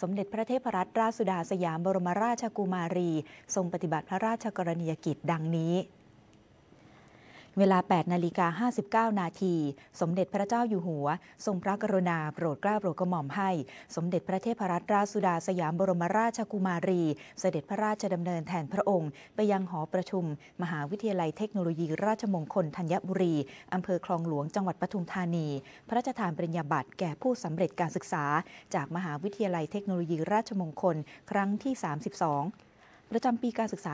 สมเด็จพระเทพรัตนราชสุดาสยามบรมราชกุมารี ทรงปฏิบัติพระราชกรณียกิจดังนี้เวลา8นาฬิกา59 นาที สมเด็จพระเจ้าอยู่หัว ทรงพระกรุณาโปรดเกล้าโปรดกระหม่อมให้ สมเด็จพระเทพรัตนราชสุดาสยามบรมราชกุมารี เสด็จพระราชดำเนินแทนพระองค์ ไปยังหอประชุม มหาวิทยาลัยเทคโนโลยีราชมงคล ธัญบุรี อำเภอคลองหลวง จังหวัดปทุมธานี พระราชทานปริญญาบัตรแก่ผู้สำเร็จการศึกษา จากมหาวิทยาลัยเทคโนโลยีราชมงคลครั้งที่ 32ประจำปีการศึกษา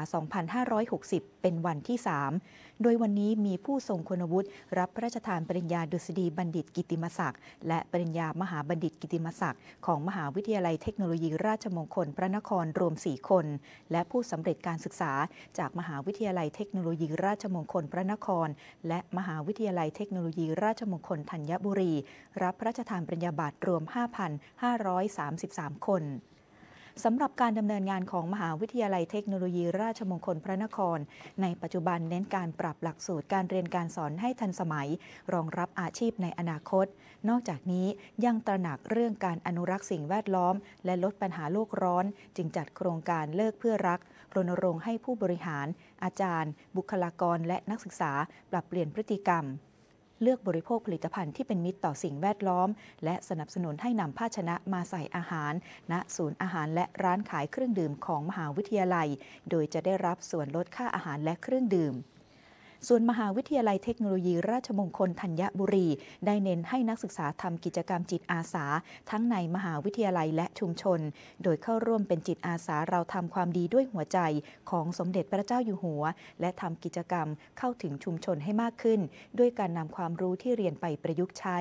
2560 เป็นวันที่ 3 โดยวันนี้มีผู้ทรงคุณวุฒิ รับพระราชทานปริญญาดุษฎีบัณฑิตกิติมศักดิ์และปริญญามหาบัณฑิตกิติมศักดิ์ของมหาวิทยาลัยเทคโนโลยีราชมงคลพระนครรวม 4 คน และผู้สำเร็จการศึกษาจากมหาวิทยาลัยเทคโนโลยีราชมงคลพระนคร และมหาวิทยาลัยเทคโนโลยีราชมงคลธัญบุรีรับพระราชทานปริญญาบัตรรวม 5,533 คนสำหรับการดำเนินงานของมหาวิทยาลัยเทคโนโลยีราชมงคลพระนคร ในปัจจุบันเน้นการปรับหลักสูตรการเรียนการสอนให้ทันสมัย รองรับอาชีพในอนาคต นอกจากนี้ยังตระหนักเรื่องการอนุรักษ์สิ่งแวดล้อมและลดปัญหาโลกร้อน จึงจัดโครงการเลิกเพื่อรักรณรงค์ให้ผู้บริหาร อาจารย์ บุคลากรและนักศึกษาปรับเปลี่ยนพฤติกรรมเลือกบริโภคผลิตภัณฑ์ที่เป็นมิตรต่อสิ่งแวดล้อมและสนับสนุนให้นำภาชนะมาใส่อาหาร ณศูนย์อาหารและร้านขายเครื่องดื่มของมหาวิทยาลัย โดยจะได้รับส่วนลดค่าอาหารและเครื่องดื่มส่วนมหาวิทยาลัยเทคโนโลยีราชมงคลธัญบุรีได้เน้นให้นักศึกษาทำกิจกรรมจิตอาสา ทั้งในมหาวิทยาลัยและชุมชน โดยเข้าร่วมเป็นจิตอาสาเราทำความดีด้วยหัวใจของสมเด็จพระเจ้าอยู่หัว และทำกิจกรรมเข้าถึงชุมชนให้มากขึ้น ด้วยการนำความรู้ที่เรียนไปประยุกต์ใช้